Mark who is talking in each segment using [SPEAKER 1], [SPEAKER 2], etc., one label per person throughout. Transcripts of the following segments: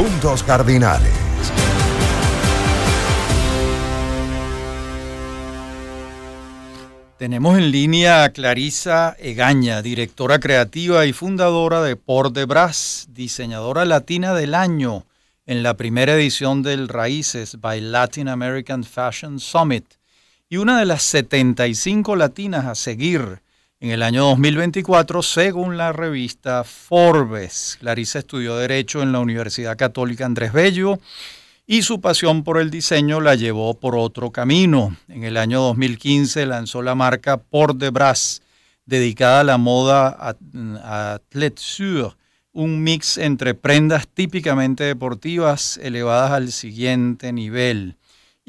[SPEAKER 1] puntos cardinales. Tenemos en línea a Clarisa Egaña, directora creativa y fundadora de Port de Bras, diseñadora latina del año en la primera edición del Raíces by Latin American Fashion Summit y una de las 75 latinas a seguir en el año 2024, según la revista Forbes. Clarissa estudió Derecho en la Universidad Católica Andrés Bello y su pasión por el diseño la llevó por otro camino. En el año 2015 lanzó la marca Port de Brass, dedicada a la moda athleisure, un mix entre prendas típicamente deportivas elevadas al siguiente nivel.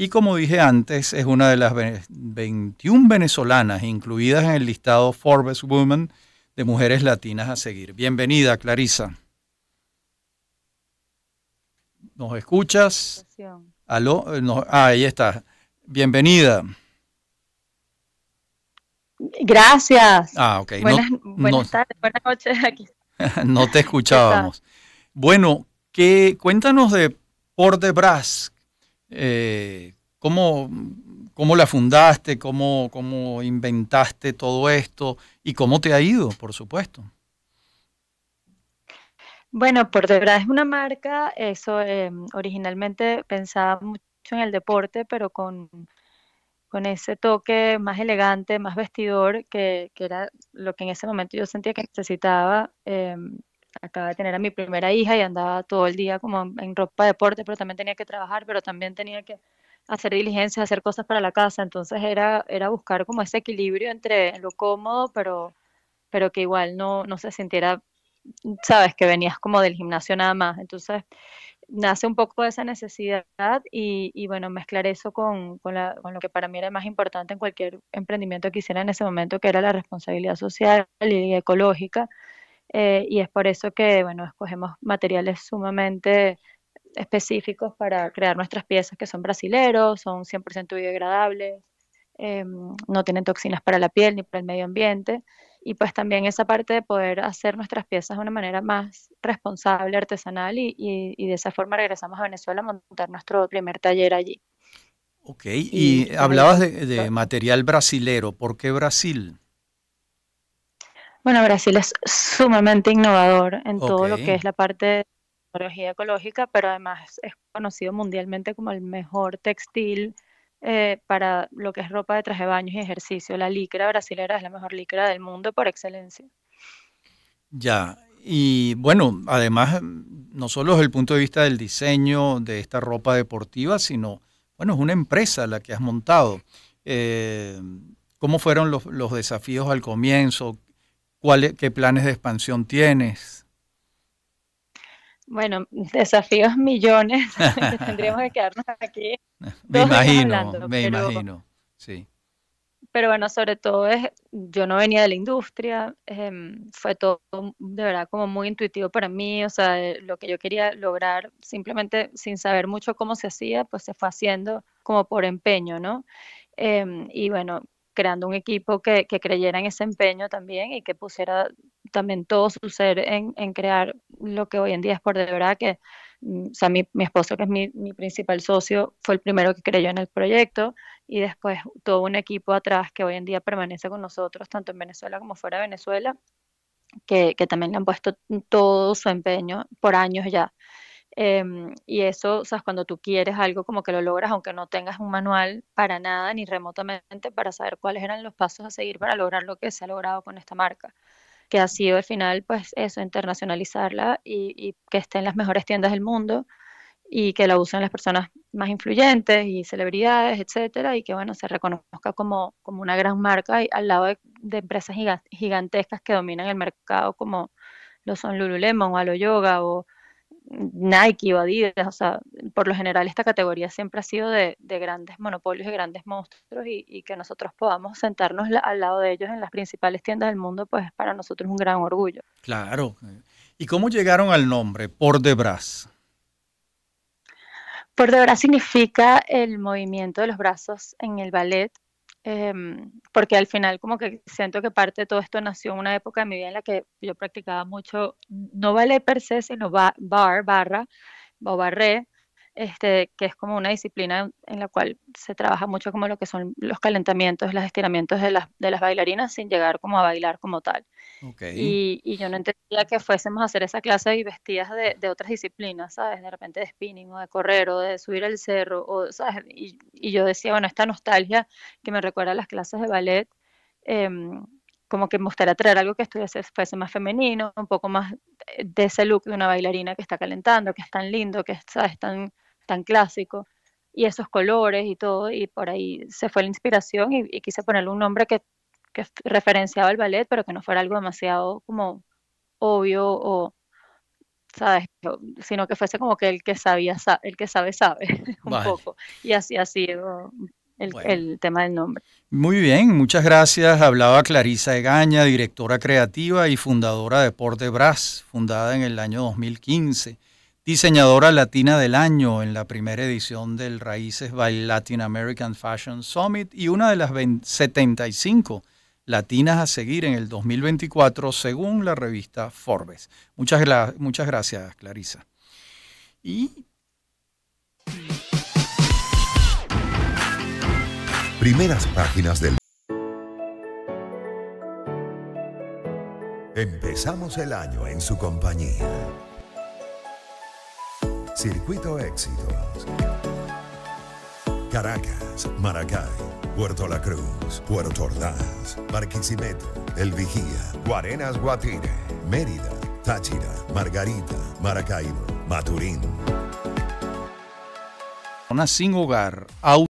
[SPEAKER 1] Y como dije antes, es una de las 21 venezolanas incluidas en el listado Forbes Women de mujeres latinas a seguir. Bienvenida, Clarisa. ¿Nos escuchas? ¿Aló? Eh, ah, ahí está. Bienvenida.
[SPEAKER 2] Gracias.
[SPEAKER 1] Ah, ok. Buenas,
[SPEAKER 2] tardes, buenas noches.
[SPEAKER 1] no te escuchábamos. Bueno, cuéntanos de Por de eh, ¿cómo, ¿cómo, la fundaste? Cómo, ¿Cómo inventaste todo esto? ¿Y cómo te ha ido, por supuesto? Bueno, por de verdad es
[SPEAKER 2] una marca, eso eh, originalmente pensaba mucho en el deporte, pero con, con ese toque más elegante, más vestidor, que, era lo que en ese momento yo sentía que necesitaba. Em, acaba de tener a mi primera hija y andaba todo el día como en ropa de deporte, pero también tenía que trabajar, pero también tenía que hacer diligencias, hacer cosas para la casa, entonces era, era buscar como ese equilibrio entre lo cómodo, pero, pero que igual no, no se sintiera, sabes, que venías como del gimnasio nada más, entonces nace un poco esa necesidad y, bueno, mezclar eso con, con, lo que para mí era más importante en cualquier emprendimiento que hiciera en ese momento, que era la responsabilidad social y ecológica. Eh, y es por eso que, bueno, escogemos materiales sumamente específicos para crear nuestras piezas que son brasileros, son 100% biodegradables, eh, no tienen toxinas para la piel ni para el medio ambiente. Y pues también esa parte de poder hacer nuestras piezas de una manera más responsable, artesanal, y, de esa forma regresamos a Venezuela a montar nuestro primer taller allí.
[SPEAKER 1] Ok, y, hablabas de, de material brasilero, ¿por qué Brasil?
[SPEAKER 2] Bueno, Brasil es sumamente innovador en todo lo que es la parte de tecnología ecológica, pero además es conocido mundialmente como el mejor textil eh, para lo que es ropa de traje de baños y ejercicio. La licra brasilera es la mejor licra del mundo por excelencia.
[SPEAKER 1] Ya, y bueno, además, no solo es el punto de vista del diseño de esta ropa deportiva, sino, bueno, es una empresa la que has montado. Eh, ¿Cómo fueron los, desafíos al comienzo? ¿Qué planes de expansión tienes?
[SPEAKER 2] Bueno, desafíos millones. tendríamos que quedarnos aquí. Me imagino, me
[SPEAKER 1] imagino. Sí.
[SPEAKER 2] Pero bueno, sobre todo es, yo no venía de la industria, em, fue todo de verdad como muy intuitivo para mí, o sea, lo que yo quería lograr simplemente sin saber mucho cómo se hacía, pues se fue haciendo como por empeño, ¿no? Em, y bueno, creando un equipo que, creyera en ese empeño también y que pusiera también todo su ser en, crear lo que hoy en día es por de verdad que, mm, o sea, mi, esposo, que es mi, principal socio, fue el primero que creyó en el proyecto y después todo un equipo atrás que hoy en día permanece con nosotros, tanto en Venezuela como fuera de Venezuela, que, que también le han puesto todo su empeño por años ya. Em, y eso, o sea, cuando tú quieres algo, como que lo logras, aunque no tengas un manual para nada, ni remotamente, para saber cuáles eran los pasos a seguir para lograr lo que se ha logrado con esta marca, que ha sido al final, pues eso, internacionalizarla y, que esté en las mejores tiendas del mundo y que la usen las personas más influyentes y celebridades, etcétera, y que, bueno, se reconozca como, como una gran marca y al lado de, empresas gigantescas que dominan el mercado, como lo son Lululemon o Aloyoga Yoga o Nike o Adidas, o sea, por lo general esta categoría siempre ha sido de, grandes monopolios y grandes monstruos y, que nosotros podamos sentarnos al lado de ellos en las principales tiendas del mundo, pues para nosotros un gran orgullo.
[SPEAKER 1] Claro. ¿Y cómo llegaron al nombre Por de Bras?
[SPEAKER 2] Por de Bras significa el movimiento de los brazos en el ballet Em, porque al final como que siento que parte de todo esto nació en una época de mi vida en la que yo practicaba mucho, no vale per se, sino va bar, barra o barré, este, que es como una disciplina en la cual se trabaja mucho como lo que son los calentamientos, los estiramientos de las, de las bailarinas sin llegar como a bailar como tal. Y, yo no entendía que fuésemos a hacer esa clase y vestidas de, otras disciplinas, ¿sabes? De repente de spinning o de correr o de subir el cerro, ¿sabes? Y, yo decía, bueno, esta nostalgia que me recuerda a las clases de ballet. Em, como que me gustaría traer algo que estuviese, fuese más femenino, un poco más eh, de ese look de una bailarina que está calentando, que es tan lindo, que es, tan tan clásico y esos colores y todo, y por ahí se fue la inspiración y, quise ponerle un nombre que, que, referenciaba el ballet, pero que no fuera algo demasiado como obvio o, ¿sabes? Sino que fuese como que el que sabía, el que sabe, sabe un poco. Y así ha sido el, el, tema del nombre.
[SPEAKER 1] Muy bien, muchas gracias. Hablaba Clarisa Egaña, directora creativa y fundadora de de Bras, fundada en el año 2015 diseñadora latina del año en la primera edición del Raíces by Latin American Fashion Summit y una de las 75 latinas a seguir en el 2024 según la revista Forbes. Muchas, gracias, Clarisa. Y... Primeras páginas del... Empezamos el año en su compañía. Circuito Éxitos. Caracas, Maracay, Puerto La Cruz, Puerto Ordaz, Barquisimeto, El Vigía, Guarenas Guatine Mérida, Táchira, Margarita, Maracaibo, Maturín. Una sin hogar,